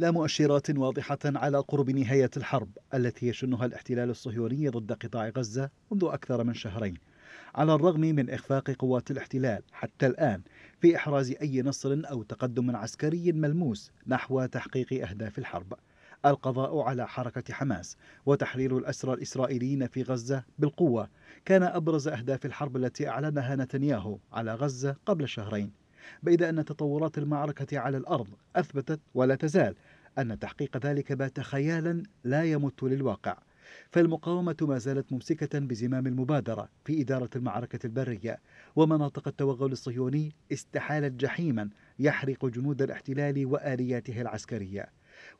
لا مؤشرات واضحة على قرب نهاية الحرب التي يشنها الاحتلال الصهيوني ضد قطاع غزة منذ أكثر من شهرين على الرغم من إخفاق قوات الاحتلال حتى الآن في إحراز أي نصر أو تقدم عسكري ملموس نحو تحقيق أهداف الحرب القضاء على حركة حماس وتحرير الأسرى الإسرائيليين في غزة بالقوة كان أبرز أهداف الحرب التي أعلنها نتنياهو على غزة قبل شهرين بيد أن تطورات المعركة على الأرض أثبتت ولا تزال أن تحقيق ذلك بات خيالا لا يمت للواقع فالمقاومة ما زالت ممسكة بزمام المبادرة في إدارة المعركة البرية ومناطق التوغل الصهيوني استحالت جحيما يحرق جنود الاحتلال وآلياته العسكرية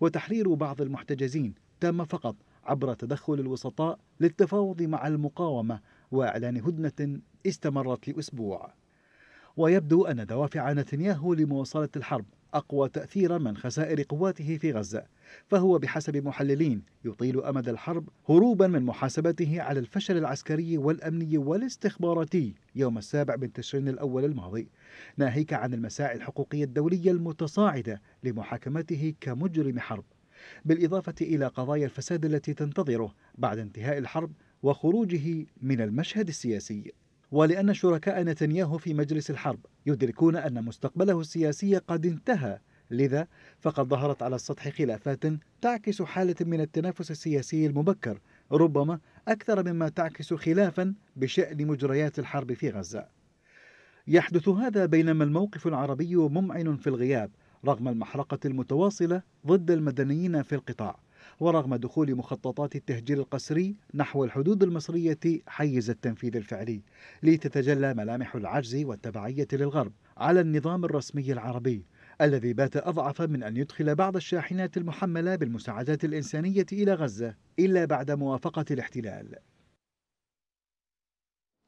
وتحرير بعض المحتجزين تم فقط عبر تدخل الوسطاء للتفاوض مع المقاومة وإعلان هدنة استمرت لأسبوع ويبدو أن دوافع نتنياهو لمواصلة الحرب أقوى تأثيرا من خسائر قواته في غزة فهو بحسب محللين يطيل أمد الحرب هروبا من محاسبته على الفشل العسكري والأمني والاستخباراتي يوم السابع من تشرين الأول الماضي ناهيك عن المساعي الحقوقية الدولية المتصاعدة لمحاكمته كمجرم حرب بالإضافة إلى قضايا الفساد التي تنتظره بعد انتهاء الحرب وخروجه من المشهد السياسي ولأن شركاء نتنياهو في مجلس الحرب يدركون أن مستقبله السياسي قد انتهى لذا فقد ظهرت على السطح خلافات تعكس حالة من التنافس السياسي المبكر ربما أكثر مما تعكس خلافا بشأن مجريات الحرب في غزة يحدث هذا بينما الموقف العربي ممعن في الغياب رغم المحرقة المتواصلة ضد المدنيين في القطاع ورغم دخول مخططات التهجير القسري نحو الحدود المصرية حيز التنفيذ الفعلي لتتجلى ملامح العجز والتبعية للغرب على النظام الرسمي العربي الذي بات أضعف من أن يدخل بعض الشاحنات المحملة بالمساعدات الإنسانية إلى غزة إلا بعد موافقة الاحتلال